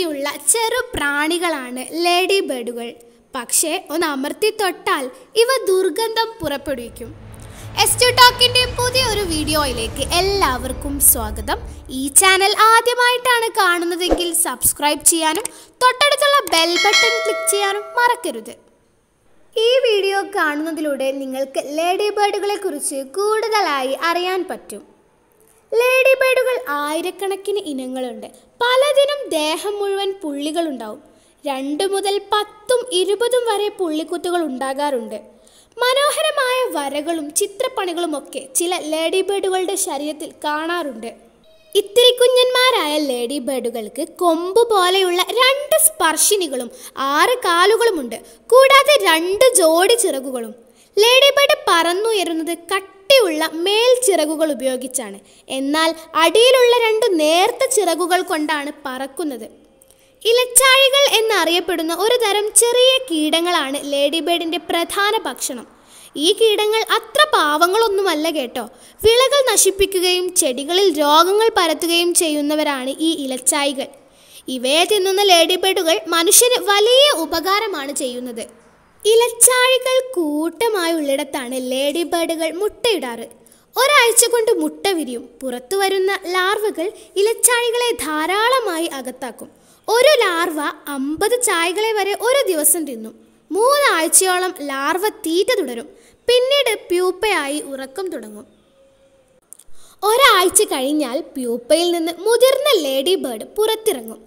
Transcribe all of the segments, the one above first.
ഭംഗിയുള്ള ചെറു പ്രാണികളാണ് ലേഡി ബേഡുകൾ പക്ഷേ ഒന്ന് അമർത്തി തൊട്ടാൽ ഇവ ദുർഗന്ധം പുറപ്പെടുവിക്കും എസ് ടു ടോക്കിൻ്റെ പുതിയൊരു വീഡിയോയിലേക്ക് എല്ലാവർക്കും സ്വാഗതം ഈ ചാനൽ ആദ്യമായിട്ടാണ് കാണുന്നതെങ്കിൽ സബ്സ്ക്രൈബ് ചെയ്യാനും തൊട്ടടുത്തുള്ള ബെൽ ബട്ടൺ ക്ലിക്ക് ചെയ്യാനും മറക്കരുത് ഈ വീഡിയോ കാണുന്നതിലൂടെ നിങ്ങൾക്ക് ലേഡി കുറിച്ച് കൂടുതലായി അറിയാൻ പറ്റും ലേഡി ബേഡുകൾ ആയിരക്കണക്കിന് ഇനങ്ങളുണ്ട് പലതിനും ദേഹം മുഴുവൻ പുള്ളികളുണ്ടാവും രണ്ട് മുതൽ പത്തും ഇരുപതും വരെ പുള്ളിക്കുത്തുകൾ ഉണ്ടാകാറുണ്ട് മനോഹരമായ വരകളും ചിത്രപ്പണികളും ഒക്കെ ചില ലേഡി ബേഡുകളുടെ ശരീരത്തിൽ കാണാറുണ്ട് ഇത്തിരി കുഞ്ഞന്മാരായ ലേഡി ബേഡുകൾക്ക് കൊമ്പ് പോലെയുള്ള രണ്ട് സ്പർശിനികളും ആറ് കാലുകളുമുണ്ട് കൂടാതെ രണ്ട് ജോഡി ചിറകുകളും ലേഡി ബേഡ് പറന്നുയരുന്നത് കട്ട കട്ടിയുള്ള മേൽ ചിറകുകൾ ഉപയോഗിച്ചാണ് എന്നാൽ അടിയിലുള്ള രണ്ട് നേർത്ത ചിറകുകൾ കൊണ്ടാണ് പറക്കുന്നത് ഇലച്ചാഴികൾ എന്നറിയപ്പെടുന്ന ഒരു തരം ചെറിയ കീടങ്ങളാണ് ലേഡി ബേഡിൻ്റെ പ്രധാന ഭക്ഷണം ഈ കീടങ്ങൾ അത്ര പാവങ്ങളൊന്നുമല്ല കേട്ടോ വിളകൾ നശിപ്പിക്കുകയും ചെടികളിൽ രോഗങ്ങൾ പരത്തുകയും ചെയ്യുന്നവരാണ് ഈ ഇലച്ചായികൾ ഇവയെ തിന്നുന്ന ലേഡി ബേഡുകൾ മനുഷ്യന് വലിയ ഉപകാരമാണ് ചെയ്യുന്നത് ഇലച്ചാഴികൾ ഉള്ളിടത്താണ് ലേഡി ബേഡുകൾ മുട്ടയിടാറ് ഒരാഴ്ച കൊണ്ട് മുട്ട വിരിയും പുറത്തു വരുന്ന ലാർവകൾ ഇലച്ചാഴികളെ ധാരാളമായി അകത്താക്കും ഒരു ലാർവ അമ്പത് ചായകളെ വരെ ഒരു ദിവസം തിന്നും മൂന്നാഴ്ചയോളം ലാർവ തീറ്റ തുടരും പിന്നീട് പ്യൂപ്പയായി ഉറക്കം തുടങ്ങും ഒരാഴ്ച കഴിഞ്ഞാൽ പ്യൂപ്പയിൽ നിന്ന് മുതിർന്ന ലേഡി ബേഡ് പുറത്തിറങ്ങും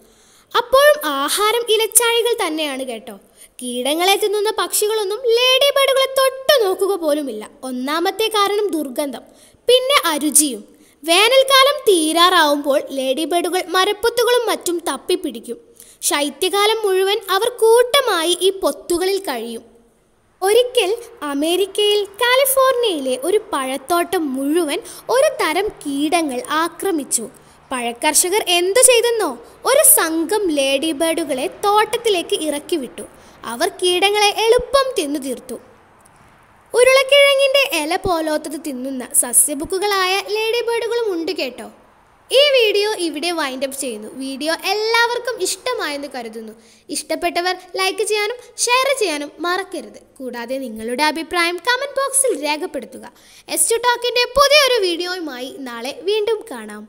അപ്പോഴും ആഹാരം ഇലച്ചാഴികൾ തന്നെയാണ് കേട്ടോ കീടങ്ങളെ തിന്നുന്ന പക്ഷികളൊന്നും ലേഡി ബേഡുകളെ തൊട്ടു നോക്കുക പോലുമില്ല ഒന്നാമത്തെ കാരണം ദുർഗന്ധം പിന്നെ അരുചിയും വേനൽക്കാലം തീരാറാവുമ്പോൾ ലേഡി ബേഡുകൾ മരപ്പൊത്തുകളും മറ്റും തപ്പിപ്പിടിക്കും ശൈത്യകാലം മുഴുവൻ അവർ കൂട്ടമായി ഈ പൊത്തുകളിൽ കഴിയും ഒരിക്കൽ അമേരിക്കയിൽ കാലിഫോർണിയയിലെ ഒരു പഴത്തോട്ടം മുഴുവൻ ഒരു തരം കീടങ്ങൾ ആക്രമിച്ചു പഴക്കർഷകർ എന്തു ചെയ്തെന്നോ ഒരു സംഘം ലേഡി ബേർഡുകളെ തോട്ടത്തിലേക്ക് ഇറക്കി വിട്ടു അവർ കീടങ്ങളെ എളുപ്പം തിന്നു തീർത്തു ഉരുളക്കിഴങ്ങിൻ്റെ ഇല പോലോത്തത് തിന്നുന്ന സസ്യബുക്കുകളായ ലേഡി ബേർഡുകളും ഉണ്ട് കേട്ടോ ഈ വീഡിയോ ഇവിടെ വൈൻഡ് അപ്പ് ചെയ്യുന്നു വീഡിയോ എല്ലാവർക്കും ഇഷ്ടമായെന്ന് കരുതുന്നു ഇഷ്ടപ്പെട്ടവർ ലൈക്ക് ചെയ്യാനും ഷെയർ ചെയ്യാനും മറക്കരുത് കൂടാതെ നിങ്ങളുടെ അഭിപ്രായം കമൻറ്റ് ബോക്സിൽ രേഖപ്പെടുത്തുക എസ് ടു ടോക്കിൻ്റെ പുതിയൊരു വീഡിയോയുമായി നാളെ വീണ്ടും കാണാം